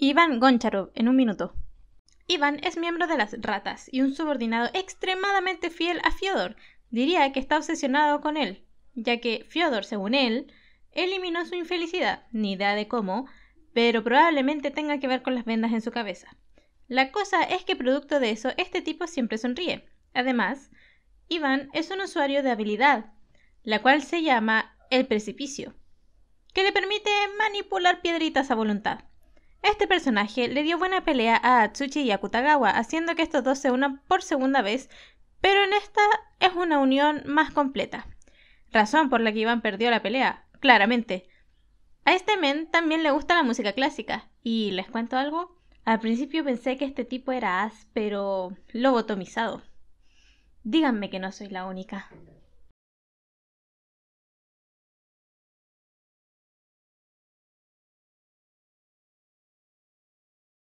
Iván Goncharov en un minuto. Iván es miembro de las ratas y un subordinado extremadamente fiel a Fyodor. Diría que está obsesionado con él, ya que Fyodor, según él, eliminó su infelicidad, ni idea de cómo, pero probablemente tenga que ver con las vendas en su cabeza. La cosa es que producto de eso, este tipo siempre sonríe. Además, Iván es un usuario de habilidad, la cual se llama el precipicio, que le permite manipular piedritas a voluntad. Este personaje le dio buena pelea a Atsuchi y a Kutagawa, haciendo que estos dos se unan por segunda vez, pero en esta es una unión más completa. Razón por la que Iván perdió la pelea, claramente. A este men también le gusta la música clásica, y les cuento algo, al principio pensé que este tipo era as, pero lobotomizado. Díganme que no soy la única.